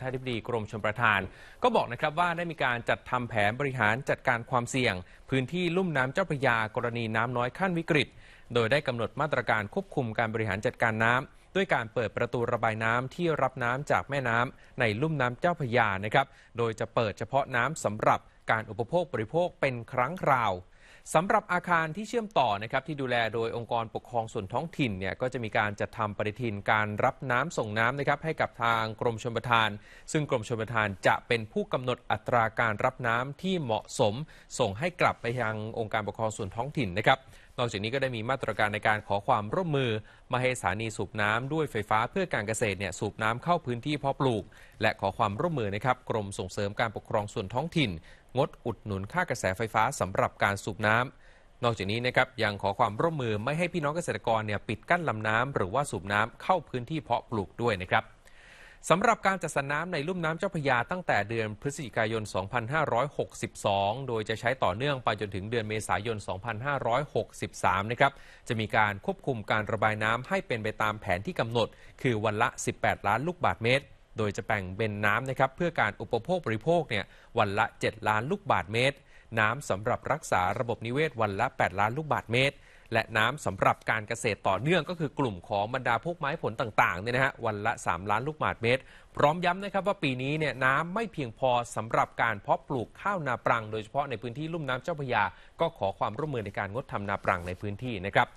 ท่านทิบดีกรมชมประทาน ก็บอกนะครับ ว่าได้มีการจัดทำแผนบริหารจัดการความเสี่ยง พื้นที่ลุ่มน้ำเจ้าพระยากรณีน้ำน้อยขั้นวิกฤต โดยได้กำหนดมาตรการควบคุมการบริหารจัดการน้ำ ด้วยการเปิดประตูระบายน้ำที่รับน้ำจากแม่น้ำ ในลุ่มน้ำเจ้าพระยานะครับโดยจะเปิดเฉพาะน้ำสำหรับการอุปโภคบริโภคเป็นครั้งคราวสำหรับอาคารที่เชื่อมต่อนะครับที่ดูแลโดยองค์กรปกครองส่วนท้องถิ่นเนี่ยก็จะมีการจัดทำปฏิทินการรับน้ำส่งน้ำนะครับ ให้กับทางกรมชลประทาน ซึ่งกรมชลประทานจะเป็นผู้กำหนดอัตราการรับน้ำที่เหมาะสม ส่งให้กลับไปยังองค์การปกครองส่วนท้องถิ่นนะครับนอกจากนี้ก็ได้มีมาตรการในการขอความร่วมมือมาให้สถานีสูบน้ำด้วยไฟฟ้าเพื่อการเกษตรเนี่ยสูบน้ำเข้าพื้นที่เพาะปลูก และขอความร่วมมือนะครับ กรมส่งเสริมการปกครองส่วนท้องถิ่น งดอุดหนุนค่ากระแสไฟฟ้าสำหรับการสูบน้ำ นอกจากนี้นะครับ ยังขอความร่วมมือไม่ให้พี่น้องเกษตรกรเนี่ยปิดกั้นลำน้ำหรือว่าสูบน้ำเข้าพื้นที่เพาะปลูกด้วยนะครับสำหรับการจัดสรรน้ำในลุ่มน้ำเจ้าพยา ตั้งแต่เดือนพฤศจิกายน 2562 โดยจะใช้ต่อเนื่องไปจนถึงเดือนเมษายน 2563 นะครับ จะมีการควบคุมการระบายน้ำให้เป็นไปตามแผนที่กำหนด คือวันละ 18 ล้านลูกบาทเมตร โดยจะแบ่งเป็นน้ำนะครับเพื่อการอุปโภคบริโภคเนี่ยวันละ 7 ล้านลูกบาทเมตร น้ำสำหรับรักษาระบบนิเวศวันละ 8 ล้านลูกบาทเมตรและน้ำสำหรับการเกษตรต่อเนื่องก็คือกลุ่มของบรรดาพวกไม้ผลต่างๆเนี่ยนะฮะวันละ 3 ล้านลูกบาศก์เมตรพร้อมย้ำนะครับว่าปีนี้เนี่ยน้ำไม่เพียงพอสำหรับการเพาะปลูกข้าวนาปรัง โดยเฉพาะในพื้นที่ลุ่มน้ำเจ้าพระยา ก็ขอความร่วมมือในการงดทำนาปรังในพื้นที่นะครับ